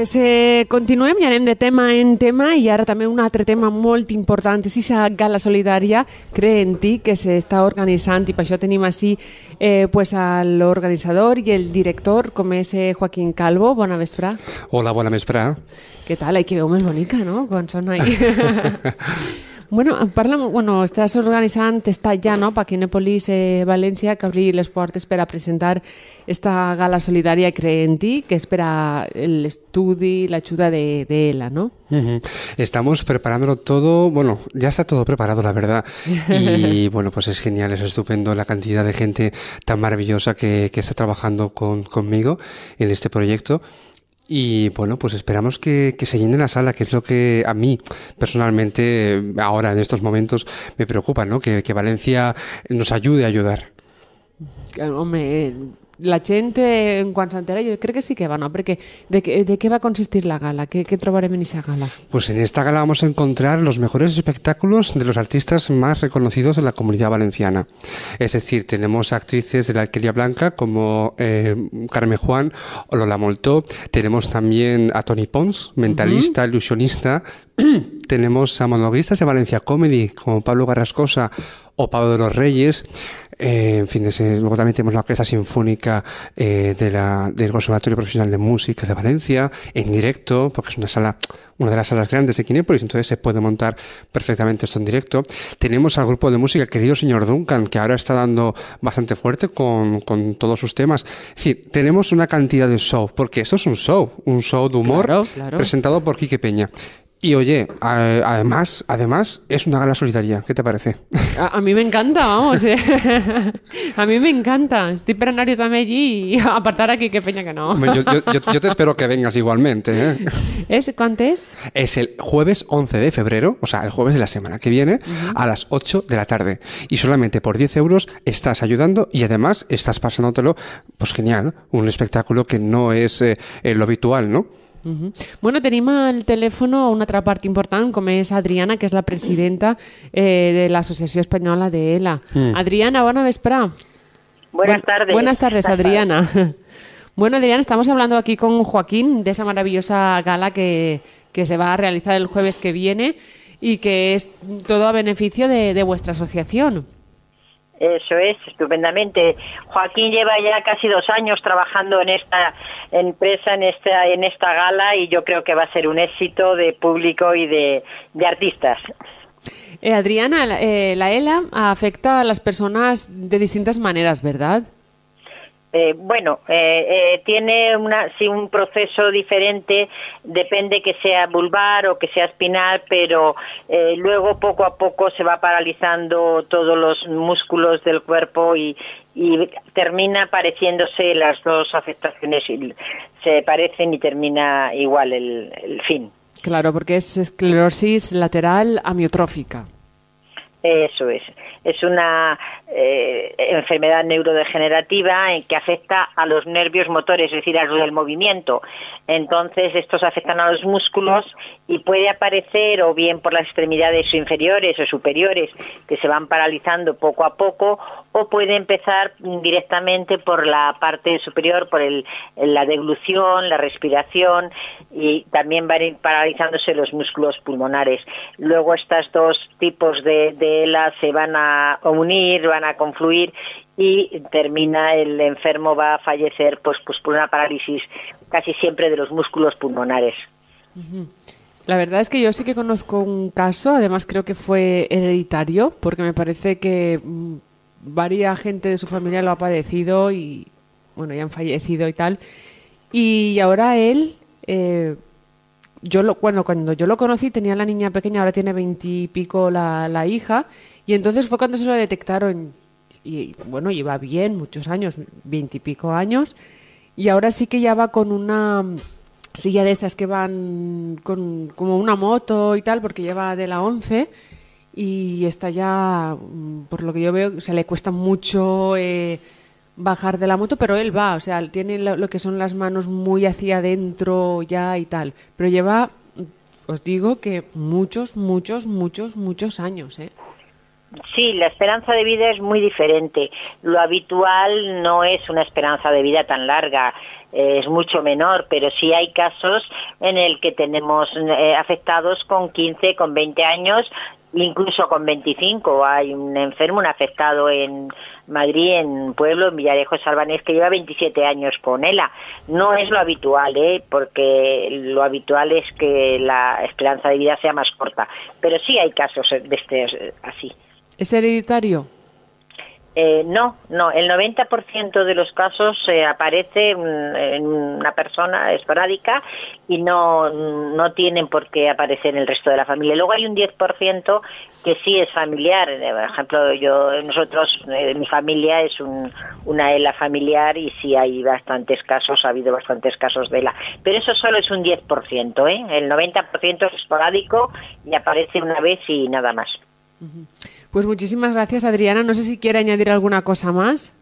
pues, eh, continuem i anem de tema en tema i ara també un altre tema molt important és aquesta gala solidària Creenti que s'està organitzant i per això tenim així eh, pues, l'organitzador i el director com és eh, Joaquín Calvo. Bona vesprà. Hola, bona vesprà. Què tal? Ai, que veu més bonica, no? Quan són ahí. Eh, bueno, estás bueno, estàs ya, está no?, Paquinepolis eh, Valencia, que obri les portes per presentar esta gala solidària Creenti, que espera el estudio, la ayuda de, ella, ¿no? Estamos preparándolo todo, bueno, ya está todo preparado, la verdad. Y bueno, pues es genial, es estupendo la cantidad de gente tan maravillosa que, está trabajando conmigo en este proyecto. Y bueno, pues esperamos que, que, se llene la sala, que es lo que a mí personalmente ahora en estos momentos me preocupa, ¿no? Que, que Valencia nos ayude a ayudar. Hombre, la gente en Juan yo yo creo que sí que va, ¿no? Porque ¿de, qué, de qué va a consistir la gala? ¿Qué, ¿Qué trobaremos en esa gala? Pues en esta gala vamos a encontrar los mejores espectáculos de los artistas más reconocidos de la comunidad valenciana. Es decir, tenemos actrices de la alquería blanca como eh, Carmen Juan o Lola Moltó. Tenemos también a Tony Pons, mentalista, ilusionista. tenemos a monologuistas de Valencia Comedy como Pablo Garrascosa o Pablo de los Reyes. Eh, en fin, luego también tenemos la Orquesta Sinfónica eh, del Conservatorio Profesional de Música de Valencia, en directo, porque es una sala, una de las salas grandes de Quinepolis... entonces se puede montar perfectamente esto en directo. Tenemos al grupo de música, querido señor Duncan, que ahora está dando bastante fuerte con, todos sus temas. Es decir, tenemos una cantidad de show, porque esto es un show, un show de humor presentado por Quique Peña. Y oye, además, además es una gala solidaria. ¿Qué te parece? A, mí me encanta, vamos. Eh. A mí me encanta. Estoy peranario también allí y apartar aquí, qué peña que no. Yo, te espero que vengas igualmente. ¿eh? ¿Es, ¿Cuánto es? Es el jueves 11 de febrero, o sea, el jueves de la semana que viene, a las 8 de la tarde. Y solamente por 10 euros estás ayudando y además estás pasándotelo, pues genial, un espectáculo que no es eh, eh, lo habitual, ¿no? Bueno, tenemos al teléfono una otra parte importante, como es Adriana, que es la presidenta eh, de la Asociación Española de ELA mm. Adriana, buena espera. Buenas tardes. Buenas tardes, Adriana. Bueno, Adriana, estamos hablando aquí con Joaquín de esa maravillosa gala que, se va a realizar el jueves que viene y que es todo a beneficio de vuestra asociación. Eso es, estupendamente. Joaquín lleva ya casi dos años trabajando en esta empresa, en esta, en esta gala, y yo creo que va a ser un éxito de público y de, artistas. Eh, Adriana, la ELA eh, e afecta a las personas de distintas maneras, ¿verdad? Eh, bueno, eh, eh, tiene una, un proceso diferente, depende que sea vulvar o que sea espinal, pero luego poco a poco se va paralizando todos los músculos del cuerpo y, termina pareciéndose las dos afectaciones, y se parecen y termina igual el, el fin. Claro, porque es esclerosis lateral amiotrófica. Eso es. Es una eh, enfermedad neurodegenerativa en que afecta a los nervios motores, es decir, a los del movimiento. Entonces, estos afectan a los músculos y puede aparecer o bien por las extremidades inferiores o superiores que se van paralizando poco a poco o puede empezar directamente por la parte superior, por el, la deglución, la respiración y también van paralizándose los músculos pulmonares. Luego, estos dos tipos de, de se van a unir, a confluir y termina el enfermo va a fallecer pues, pues por una parálisis casi siempre de los músculos pulmonares. La verdad es que yo sí que conozco un caso, además creo que fue hereditario, porque me parece que mm, varia gente de su familia lo ha padecido y bueno, ya han fallecido y tal. Y ahora él eh, yo lo, bueno, cuando yo lo conocí tenía la niña pequeña, ahora tiene veintipico la, la hija, y entonces fue cuando se lo detectaron. Y bueno, lleva bien, muchos años, veintipico años, y ahora sí que ya va con una silla de estas que van con como una moto y tal, porque lleva de la once y está ya, mm, por lo que yo veo, se le cuesta mucho. Eh, bajar de la moto, pero él va, o sea, tiene lo, que son las manos muy hacia adentro ya y tal, pero lleva, os digo que muchos, muchos, muchos, muchos años, ¿eh? Sí, la esperanza de vida es muy diferente. Lo habitual no es una esperanza de vida tan larga, eh, es mucho menor, pero sí hay casos en el que tenemos eh, afectados con 15, con 20 años incluso con 25. Hay un enfermo, un afectado en Madrid, en pueblo, en Villarejo Salvanés, que lleva 27 años con ELA. No es lo habitual, ¿eh? porque lo habitual es que la esperanza de vida sea más corta. Pero sí hay casos de este así. ¿Es hereditario? Eh, no, no, el 90% de los casos eh, aparece mm, en una persona esporádica y no, mm, no tienen por qué aparecer en el resto de la familia. Luego hay un 10% que sí es familiar. Eh, por ejemplo, yo, nosotros, mi familia es una ELA familiar y sí hay bastantes casos, ha habido bastantes casos de ELA. Pero eso solo es un 10%, ¿eh? El 90% es esporádico y aparece una vez y nada más. Pues muchísimas gracias, Adriana. No sé si quiere añadir alguna cosa más.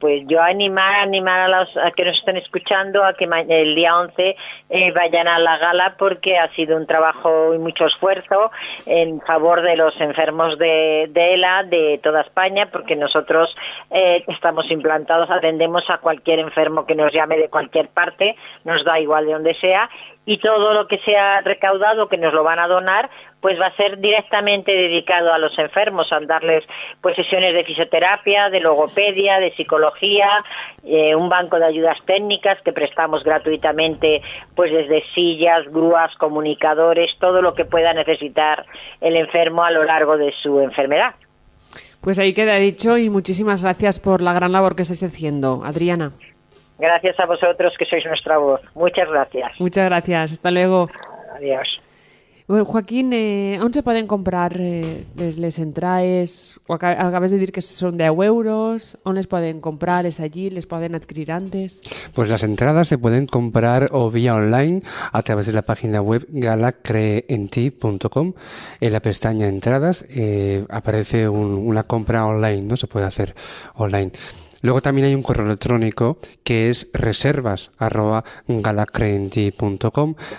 Pues yo animar, animar a los que nos estén escuchando a que el día 11 eh, vayan a la gala porque ha sido un trabajo y mucho esfuerzo en favor de los enfermos de, ELA de toda España porque nosotros eh, estamos implantados, atendemos a cualquier enfermo que nos llame de cualquier parte, nos da igual de donde sea y todo lo que ha recaudado que nos lo van a donar pues va a ser directamente dedicado a los enfermos, a darles pues sesiones de fisioterapia, de logopedia, de psicología, eh, un banco de ayudas técnicas que prestamos gratuitamente, pues desde sillas, grúas, comunicadores, todo lo que pueda necesitar el enfermo a lo largo de su enfermedad. Pues ahí queda dicho y muchísimas gracias por la gran labor que estáis haciendo, Adriana. Gracias a vosotros que sois nuestra voz. Muchas gracias. Muchas gracias. Hasta luego. Adiós. Bueno, Joaquín, eh, se pueden comprar eh, les, les entraes? o de decir que son de euros. ¿aún les pueden comprar? ¿Es allí? Les pueden adquirir antes? Pues las entradas se pueden comprar o vía online a través de la página web galacreenti.com. En la pestaña entradas eh, aparece una compra online, ¿no? Se puede hacer online. Luego también hay un correo electrónico que es reservas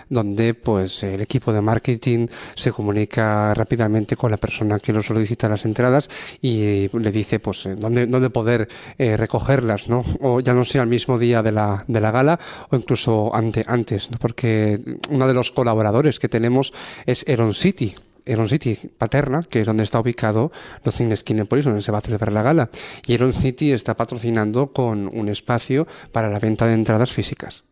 donde pues el equipo de marketing se comunica rápidamente con la persona que lo solicita las entradas y le dice pues eh, dónde, dónde poder eh, recogerlas, ¿no? O ya no sea el mismo día de la, de la gala o incluso antes, porque uno de los colaboradores que tenemos es Eron City, Eron City Paterna, que es donde está ubicado los cines Kinepolis, donde se va a celebrar la gala. Y Elon City está patrocinando con un espacio para la venta de entradas físicas.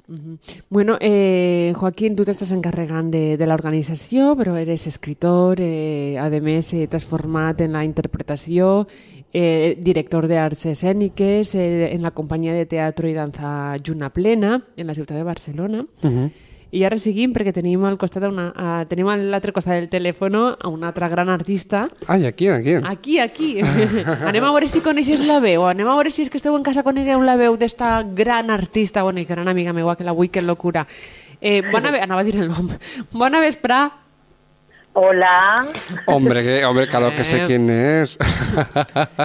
Bueno, eh, Joaquín, tú te estás encargando de, la organización, pero eres escritor, eh, además eh, te has formado en la interpretación, director de artes escénicas, en la Compañía de Teatro y Danza Yuna Plena, en la ciudad de Barcelona. I ara seguim perquè tenim al costat una, uh, tenim a l'altre costat del telèfon a un altre gran artista. Ai, aquí, aquí. Aquí, aquí. anem a veure si coneixes la veu. Anem a veure si és que esteu en casa conegueu la veu d'esta gran artista, bona i gran amiga meva, que la vull que locura. Eh, bona ve... Anava a dir el nom. Bona vesprà. Hola. Hombre, hombre, claro que sé eh. quién es.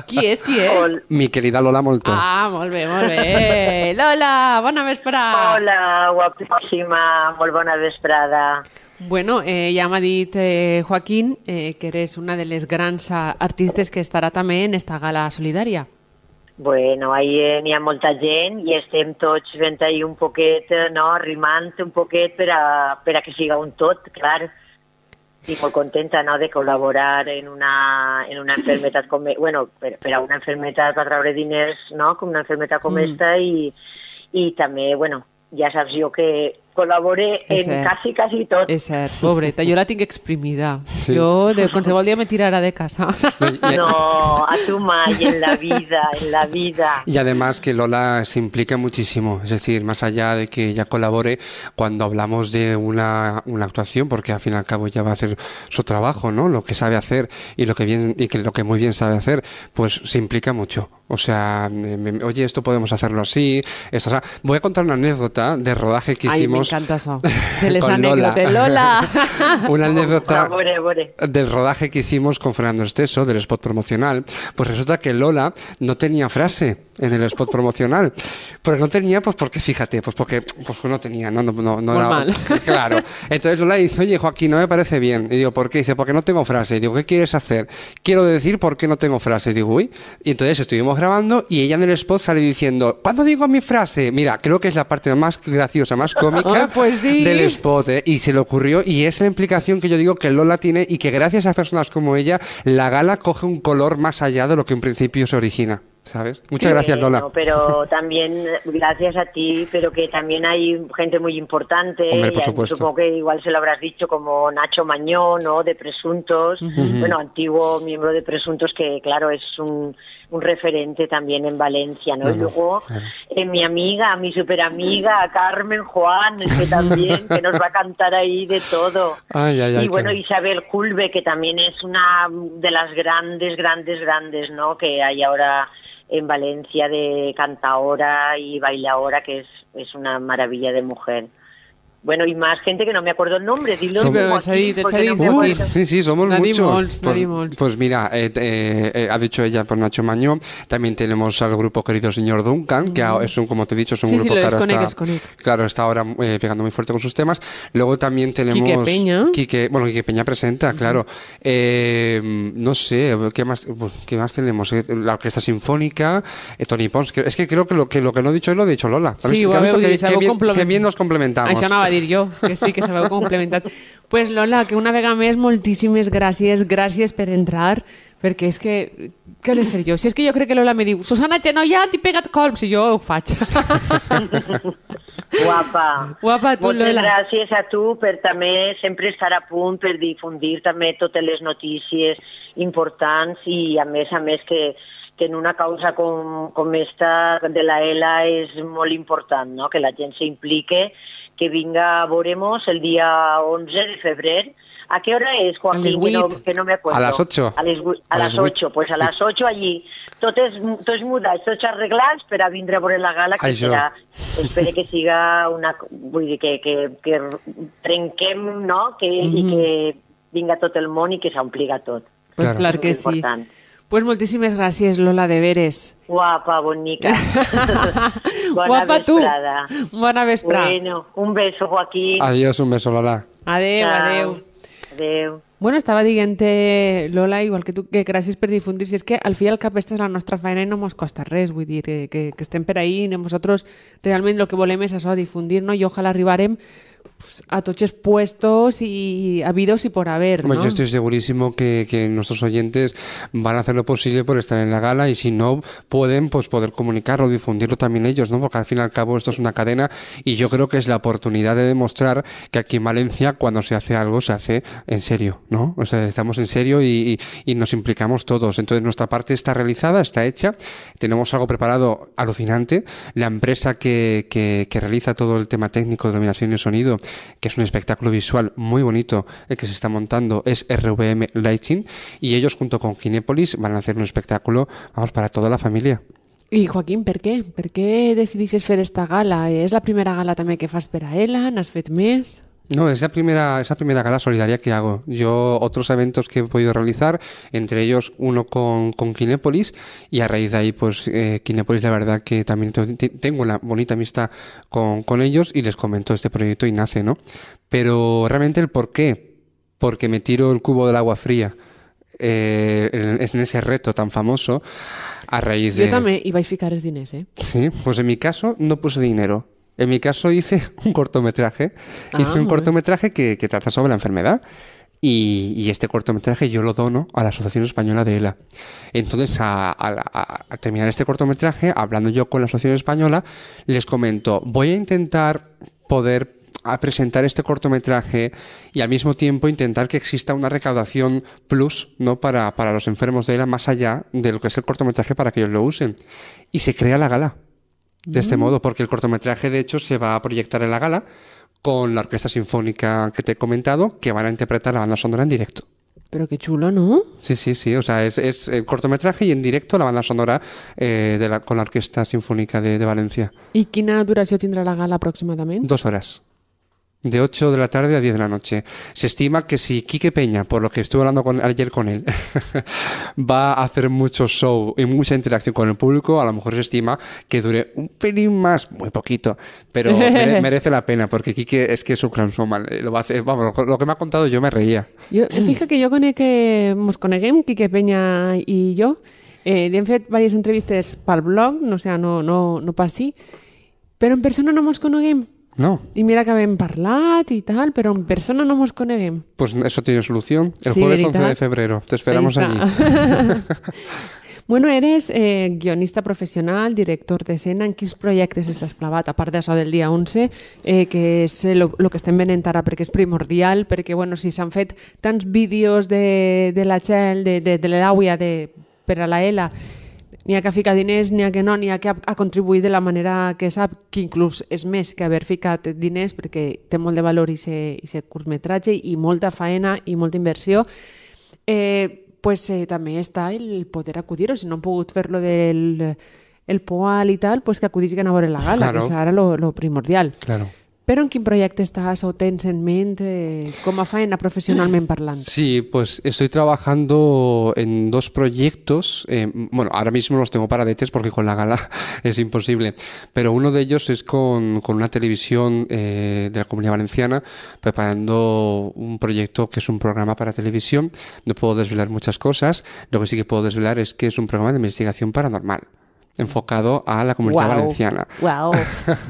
Qui és, qui és? Ol... Mi querida Lola Molto. Ah, molt bé, molt bé. Lola, bona vesprada. Hola, guapíssima, molt bona vesprada. Bueno, eh, ja m'ha dit eh, Joaquín eh, que eres una de les grans artistes que estarà també en esta gala solidària. Bueno, ahí eh, n'hi ha molta gent i estem tots fent ahir un poquet, eh, no, rimant un poquet per a, per a que siga un tot, clar Sí, molt contenta no, de col·laborar en una, en una enfermetat com... Bueno, per, per a una enfermetat va treure diners, no?, com una enfermetat com mm. esta i, i també, bueno, ja saps jo que colaboré en casi, casi todo Es cert, pobreta, la exprimida. yo Jo, de qualsevol día me tirara de casa. No, a tu mai, en la vida, en la vida. Y además que Lola se implica muchísimo, es decir, más allá de que ella colabore cuando hablamos de una, actuación, porque al fin y al cabo ella va a hacer su trabajo, ¿no? Lo que sabe hacer y lo que bien y que lo que muy bien sabe hacer, pues se implica mucho. O sea, oye, esto podemos hacerlo así, voy a contar una anécdota de rodaje que hicimos me encanta eso. Lola. Una anécdota del rodaje que hicimos con Fernando Esteso, del spot promocional. Pues resulta que Lola no tenía frase en el spot promocional. Pues no tenía, pues porque, fíjate, pues porque pues no tenía, no, no, era. Claro. Entonces Lola dice, oye, Joaquín, no me parece bien. Y digo, ¿por qué? dice, porque no tengo frase. Y digo, ¿qué quieres hacer? Quiero decir por qué no tengo frase. Y digo, uy. Y entonces estuvimos grabando y ella en el spot sale diciendo, ¿cuándo digo mi frase? Mira, creo que es la parte más graciosa, más cómica pues del spot. ¿eh? Y se le ocurrió, y esa implicación que yo digo que Lola tiene y que gracias a personas como ella, la gala coge un color más allá de lo que en principio se origina. ¿sabes? Muchas gracias, Lola. pero también gracias a ti, pero que también hay gente muy importante. Hombre, por supuesto. Supongo que igual se lo habrás dicho, como Nacho Mañón, ¿no? De Presuntos, bueno, antiguo miembro de Presuntos, que claro, es un, un referente también en Valencia, ¿no? y luego eh, mi amiga, mi superamiga, Carmen Juan, que también, que nos va a cantar ahí de todo. Ay, ay, y bueno, Isabel Culve, que también es una de las grandes, grandes, grandes, ¿no? Que hay ahora en Valencia de cantaora y bailaora, que es, es una maravilla de mujer. Bueno, y más gente que no me acuerdo el nombre, dilo. sí, sí, somos muchos. Pues, pues, mira, eh, eh, ha dicho ella por Nacho Mañón, también tenemos al grupo querido señor Duncan, que mm. es un, como te he dicho, es un grupo claro, está ahora eh, pegando muy fuerte con sus temas. Luego también tenemos... Quique Peña. bueno, Quique Peña presenta, claro. no sé, ¿qué más, pues, ¿qué más tenemos? La Orquesta Sinfónica, Tony Pons. es que creo que lo, que lo que no he dicho es lo ha dicho Lola. Sí, bien, bien nos complementamos. dir jo, que sí, que s'haveu complementat. Doncs pues, Lola, que una vegada més, moltíssimes gràcies, gràcies per entrar, perquè és que... Què he de fer jo? Si és que jo crec que Lola me diu Susana Genolla, t'hi pegat colps, i jo ho faig. Guapa. Guapa, tu, Moltes Lola. gràcies a tu per també sempre estar a punt per difundir també totes les notícies importants i a més a més que que en una causa com, com esta de la ELA és molt important, no? que la gent s'implique que vinga a Voremos el dia 11 de febrer. ¿A qué hora es, Joaquín? Que no, que no, me acuerdo. A las 8. A les, a, a las 8, pues a las 8 allí. Tot tots tot tots arreglats per a vindre a veure la gala, que Això. serà, espero que siga una... Vull dir, que, que, que trenquem, no?, que, mm -hmm. i mhm. que vinga tot el món i que s'ompliga tot. Pues clar, clar que sí. Important pues moltíssimes gràcies, Lola de Veres. Guapa, bonica. Bona Guapa vesprada. tu. Bona vesprà. Bueno, un beso, Joaquín. Adiós, un beso, Lola. Adeu, Ciao. adeu. Adeu. Bueno, estava dient Lola, igual que tu, que gràcies per difundir. Si és que al fi i al cap aquesta és la nostra feina i no ens costa res, vull dir, que, que, que estem per ahir i nosaltres realment el que volem és això, difundir-nos i ojalà arribarem Pues, atoches puestos y habidos y por haber. yo estoy segurísimo que, nuestros oyentes van a hacer lo posible por estar en la gala y si no pueden, pues poder comunicarlo, difundirlo también ellos, ¿no? Porque al fin y al cabo esto es una cadena y yo creo que es la oportunidad de demostrar que aquí en Valencia cuando se hace algo se hace en serio, ¿no? O sea, estamos en serio y, nos implicamos todos. Entonces nuestra parte está realizada, está hecha, tenemos algo preparado alucinante. La empresa que, que, que realiza todo el tema técnico de iluminación y sonido que es un espectáculo visual muy bonito el eh, que se está montando, es RVM Lighting, y ellos junto con Ginépolis van a hacer un espectáculo, para toda la familia. ¿Y Joaquín, por qué? ¿Por qué decidís hacer esta gala? ¿Es la primera gala también que fas para ella? nasfet mes no, es la primera, es primera gala solidaria que hago. Yo otros eventos que he podido realizar, entre ellos uno con, con Kinépolis, y a raíz de ahí, pues eh, Kinépolis, la verdad que también tengo una bonita amistad con, ellos y les comento este proyecto y nace, ¿no? Pero realmente el por qué, porque me tiro el cubo del agua fría. Eh, en, ese reto tan famoso a raíz de... Yo también iba a ficar es dinero, eh? Sí, pues en mi caso no puse dinero, en mi caso hice un cortometraje. Ah, hice un cortometraje que, trata sobre la enfermedad. Y, este cortometraje yo lo dono a la Asociación Española de ELA. Entonces, al terminar este cortometraje, hablando yo con la Asociación Española, les comento, voy a intentar poder presentar este cortometraje y al mismo tiempo intentar que exista una recaudación plus ¿no? para, para los enfermos de ELA más allá de lo que es el cortometraje para que ellos lo usen. Y se crea la gala de este mm. modo, porque el cortometraje de hecho se va a proyectar en la gala con la orquesta sinfónica que te he comentado, que van a interpretar la banda sonora en directo. Pero qué chulo, ¿no? Sí, sí, sí. O sea, es, es el eh, cortometraje y en directo la banda sonora eh, de con la Orquesta Sinfónica de, de Valencia. ¿Y qué duración tendrá la gala aproximadamente? Dos horas de 8 de la tarde a 10 de la noche. Se estima que si Quique Peña, por lo que estuve hablando ayer con él, va a hacer mucho show y mucha interacción con el público, a lo mejor se estima que dure un pelín más, muy poquito, pero merece la pena porque Quique es que es un crownswoman. Lo va hacer, vamos, lo que me ha contado yo me reía. Yo, fíjate que yo con el que, con game, Quique Peña y yo, eh, le han hecho varias entrevistas para el blog, no sea, no, no, no para así pero en persona no hemos con game. No. Y mira que habéis parlat y tal, pero en persona no nos coneguem. Pues eso tiene solución. El jueves 11 de febrero. Te esperamos allí. bueno, eres eh, guionista profesional, director escena. En qué proyectos estás clavat? Aparte de eso del día 11, eh, que es eh, lo que estem venent porque porque es primordial, porque bueno, si se han fet tantos vídeos de, la Txell, de, de, agua de, per la n'hi ha que ficar diners, n'hi ha que no, n'hi ha que ha, a contribuït de la manera que sap, que inclús és més que haver ficat diners perquè té molt de valor i ser, i ser curtmetratge i molta faena i molta inversió. Eh, pues, eh, també està el poder acudir, o si no han pogut fer-lo del el POAL i tal, pues que acudissin a veure la gala, claro. que és ara lo, lo primordial. Claro. ¿Pero en qué proyecto estás o tens en mente? a faena Sí, pues estoy trabajando en dos proyectos. Eh, bueno, ahora mismo los tengo para paradetes porque con la gala es imposible. Pero uno de ellos es con, con una televisión eh, de la Comunidad Valenciana preparando un proyecto que es un programa para televisión. No puedo desvelar muchas cosas. Lo que sí que puedo desvelar es que es un programa de investigación paranormal enfocado a la comunidad valenciana. Wow.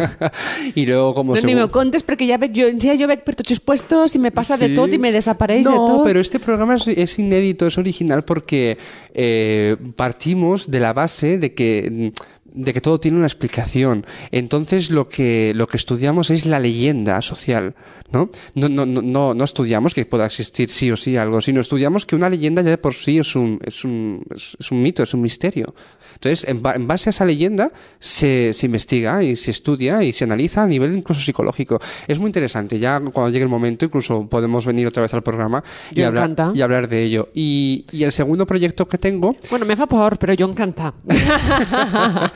y luego como no, ni me contes porque ya ve, yo en sí yo veo puestos y me pasa de todo y me desaparece de todo. No, pero este programa es, inédito, es original porque eh, partimos de la base de que mm, de que todo tiene una explicación. Entonces lo que, lo que estudiamos es la leyenda social, ¿no? No, estudiamos que pueda existir sí o sí algo, sino estudiamos que una leyenda ya de por sí es un, es un, mito, es un misterio. Entonces, en, base a esa leyenda se, investiga y se estudia y se analiza a nivel incluso psicológico. Es muy interesante, ya cuando llegue el momento incluso podemos venir otra vez al programa y, hablar, y hablar de ello. Y, el segundo proyecto que tengo... Bueno, me fa por, pero yo encanta.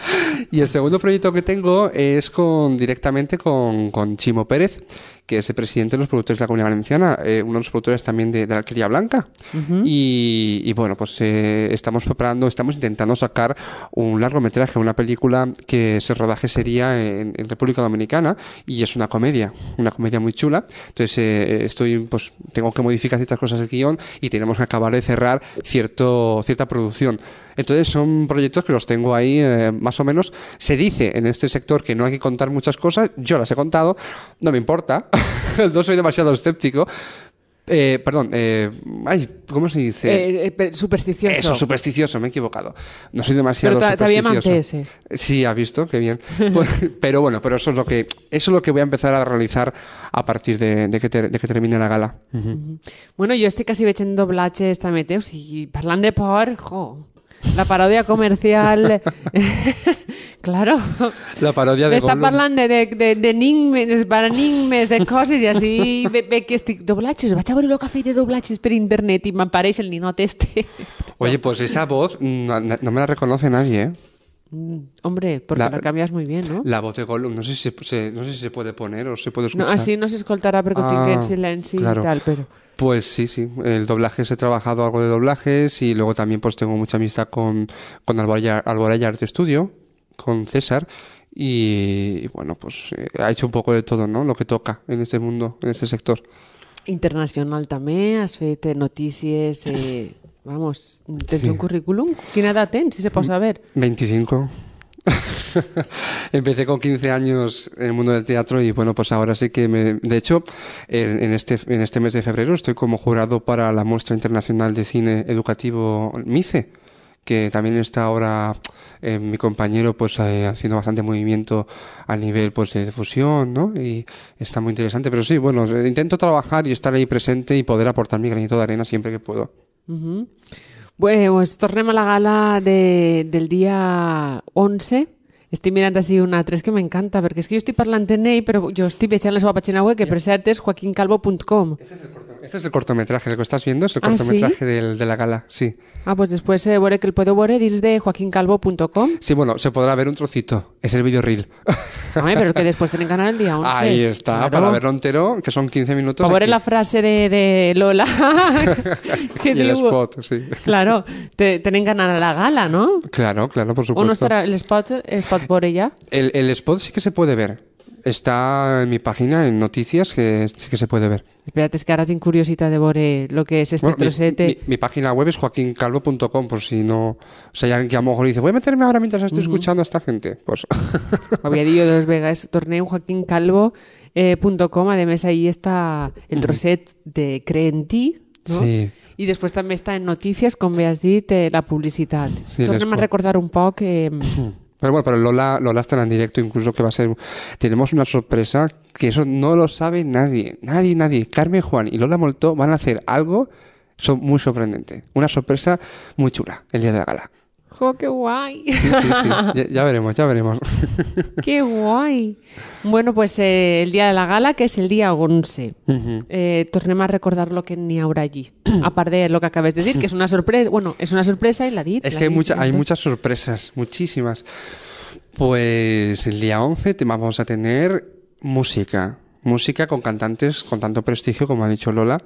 Y el segundo proyecto que tengo es con directamente con, con Chimo Pérez, que es el presidente de los productores de la Comunidad Valenciana, eh, uno de los productores también de, de la alquería blanca. y, y, bueno, pues eh, estamos preparando, estamos intentando sacar un largometraje, una película que ese rodaje sería en, República Dominicana y es una comedia, una comedia muy chula. Entonces eh, estoy, pues tengo que modificar ciertas cosas del guión y tenemos que acabar de cerrar cierto, cierta producción. Entonces son proyectos que los tengo ahí más o menos. Se dice en este sector que no hay que contar muchas cosas, yo las he contado, no me importa. no soy demasiado escéptico, eh, perdón, eh, ¿cómo se dice? Eh, eh, supersticioso. Eso, supersticioso, me he equivocado. No soy demasiado pero supersticioso. Ese. Sí, ha visto, qué bien. Pues, pero bueno, pero eso es lo que eso es lo que voy a empezar a realizar a partir de, que, termine la gala. Bueno, yo estoy casi echando blache esta meteos y parlando de por, la parodia comercial Claro. La parodia de de, de, de, para enigmes, de cosas, y así ve, que estoy... Doblaches, va a chavar el café de doblaches por internet y me aparece el ninote este. Oye, pues esa voz no, me la reconoce nadie, eh. mm, Hombre, porque la, cambias muy bien, ¿no? La voz de Gollum, no sé si se, no sé si se puede poner o se puede escuchar. así no se escoltará porque ah, en silencio y tal, pero... Pues sí, sí. El doblaje, he trabajado algo de doblajes y luego también pues tengo mucha amistad con, con Alboraya, Arte Studio, con César y, bueno, pues eh, ha hecho un poco de todo, ¿no? Lo que toca en este mundo, en este sector. Internacional también, has hecho eh, noticias, eh, vamos, ¿tienes un currículum? ¿Qué edad tienes, si se a ver? 25. Empecé con 15 años en el mundo del teatro y bueno, pues ahora sí que me... De hecho, en, este, en este mes de febrero estoy como jurado para la muestra internacional de cine educativo MICE que también está ahora eh, mi compañero pues eh, haciendo bastante movimiento a nivel pues de difusión, ¿no? Y está muy interesante, pero sí, bueno, eh, intento trabajar y estar ahí presente y poder aportar mi granito de arena siempre que puedo. Bueno, pues a la gala del día 11 Estoy mirando así una tres que me encanta, porque es que yo estoy parlante en pero yo estoy estoy la página web, que per es Joaquín joaquincalvo.com. Este es este es el cortometraje, el que estás viendo es el ah, cortometraje del, de la gala, sí. Ah, pues después eh, que el puedo ¿dices de joaquincalvo.com. Sí, bueno, se podrá ver un trocito, es el video reel. Ay, pero que después tienen canal el día 11. Ahí está, para verlo entero, que son 15 minutos. Por pues la frase de, de Lola. y el spot, sí. Claro, te, tienen ganar la gala, ¿no? Claro, claro, por supuesto. ¿O no estará el spot, spot por ella? El, el spot sí que se puede ver está en mi página, en noticias, que sí que se puede ver. Espérate, es que ahora tengo curiosidad de ver lo que es este trosete. Mi, página web es joaquincalvo.com, por si no... O sea, ya que a lo mejor dice, voy a meterme ahora mientras estoy escuchando a esta gente. Pues... Había dicho Los vegas, torneo Joaquín eh, además ahí está el troset de Cree en ti, ¿no? Sí. Y después también está en Noticias con bé eh, la publicidad. Sí, a recordar un poco eh, que... Pero bueno, pero Lola, Lola estará en directo, incluso que va a ser. Tenemos una sorpresa que eso no lo sabe nadie. Nadie, nadie. Carmen Juan y Lola Molto van a hacer algo son muy sorprendente. Una sorpresa muy chula el día de la gala qué guay! Ya, veremos, ya veremos. ¡Qué guay! Bueno, pues eh, el día de la gala, que es el día 11. Tornemos a recordar lo que ni ahora allí. Aparte de lo que acabas de decir, que es una sorpresa. Bueno, es una sorpresa y la di. Es que hay, hay muchas sorpresas, muchísimas. Pues el día 11 te vamos a tener música. Música con cantantes con tanto prestigio, como ha dicho Lola,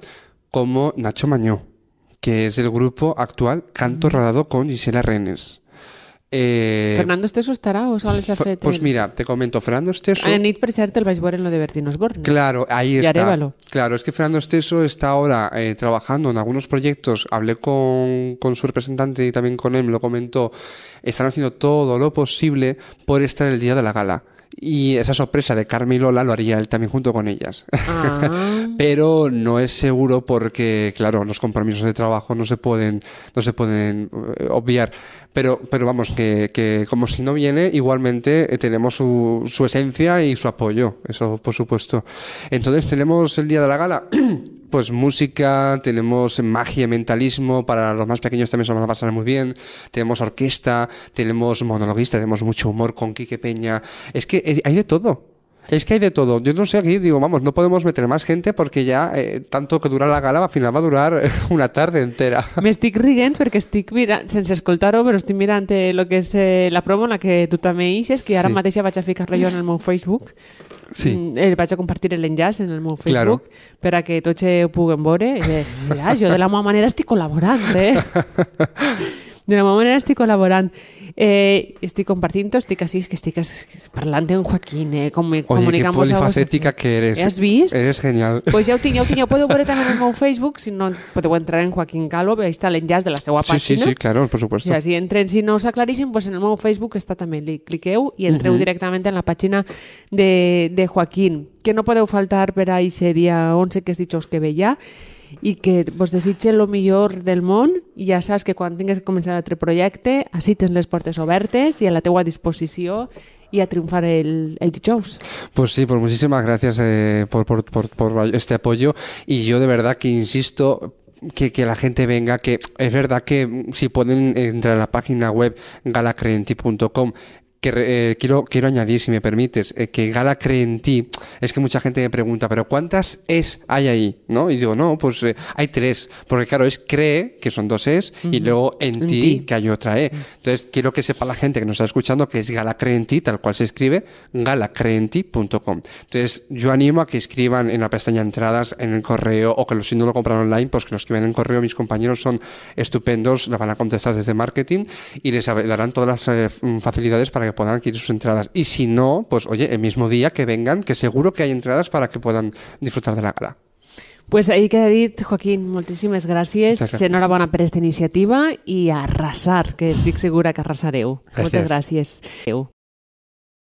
como Nacho Mañó que es el grupo actual Canto Rodado con Gisela Rennes. Eh, Fernando Esteso estará o solo Pues mira, te comento, Fernando Esteso... Ah, A el baseball en lo de Bertín Osborne. Claro, ahí está. Claro, es que Fernando Esteso está ahora eh, trabajando en algunos proyectos, hablé con, con, su representante y también con él, me lo comentó, están haciendo todo lo posible por estar el día de la gala. Y esa sorpresa de Carmen y Lola lo haría él también junto con ellas. Pero no es seguro porque, claro, los compromisos de trabajo no se pueden, no se pueden eh, obviar. Pero, pero vamos, que, que como si no viene, igualmente eh, tenemos su, su esencia y su apoyo. Eso, por supuesto. Entonces tenemos el día de la gala. pues música, tenemos magia mentalismo, para los más pequeños también se van a pasar muy bien, tenemos orquesta, tenemos monologuista, tenemos mucho humor con Quique Peña, es que eh, hay de todo. Es que hay de todo. Yo no sé aquí, digo, vamos, no podemos meter más gente porque ya eh, tanto que dura la gala, al final va a durar una tarde entera. Me stick riendo porque estic mira sin escoltar pero estoy mirando lo que es eh, la promo en la que tú también dices, que ahora sí. va va a ficar rollo en el Facebook, sí. Mm, el eh, vaig a compartir l'enllaç en el meu Facebook claro. per a que tots ho puguem veure. I, ja, ah, jo de la meva manera estic col·laborant, eh? De misma manera estoy colaborando, eh, estoy compartiendo, estoy casi es que estoy parlante en Joaquín, eh, com comunicamos... Oye, que polifacética que eres. Has visto? Eres genial. Pues ya ho tinc, tiño. puedo tinc, en el Facebook, si no puedo entrar en Joaquín Calvo, ahí está el Jazz de las EWAP. Sí, sí, claro, por supuesto. Y si entren, si no os clarísimo, pues en el nuevo Facebook está también, li cliqueu y entreu directamente en la página de, de Joaquín, que no podeu faltar ver ahí ese eh, día 11 que dicho os que veía. Y que vos desitge lo millor del món y ya sabes que cuando tengas que comenzar l'altre projecte, així tens les portes obertes i a la a disposició y a triunfar el, el shows. Pues sí, pues muchísimas gracias eh, por, este apoyo y yo de verdad que insisto, que, que, la gente venga, que es verdad que si pueden entrar a la página web galacreenti.com eh, quiero, quiero añadir, si me permites, eh, que Gala cree en ti, es que mucha gente me pregunta, pero ¿cuántas es hay ahí? ¿No? Y digo, no, pues eh, hay tres, porque claro, es cree, que son dos es, y luego en, ti, que hay otra e. Entonces, quiero que sepa la gente que nos está escuchando que es Gala cree en ti, tal cual se escribe, galacreenti.com. Entonces, yo animo a que escriban en la pestaña entradas, en el correo, o que los, si no lo compran online, pues que lo escriban en correo. Mis compañeros son estupendos, la van a contestar desde marketing y les darán todas las facilidades para que puedan adquirir sus entradas. Y si no, pues oye, el mismo día que vengan, que seguro que hay entradas para que puedan disfrutar de la gala. Pues ahí queda dit, Joaquín, muchísimas gracias, enhorabuena Enhorabona per aquesta iniciativa y arrasar, que estoy segura que arrasareu. Muchas gracias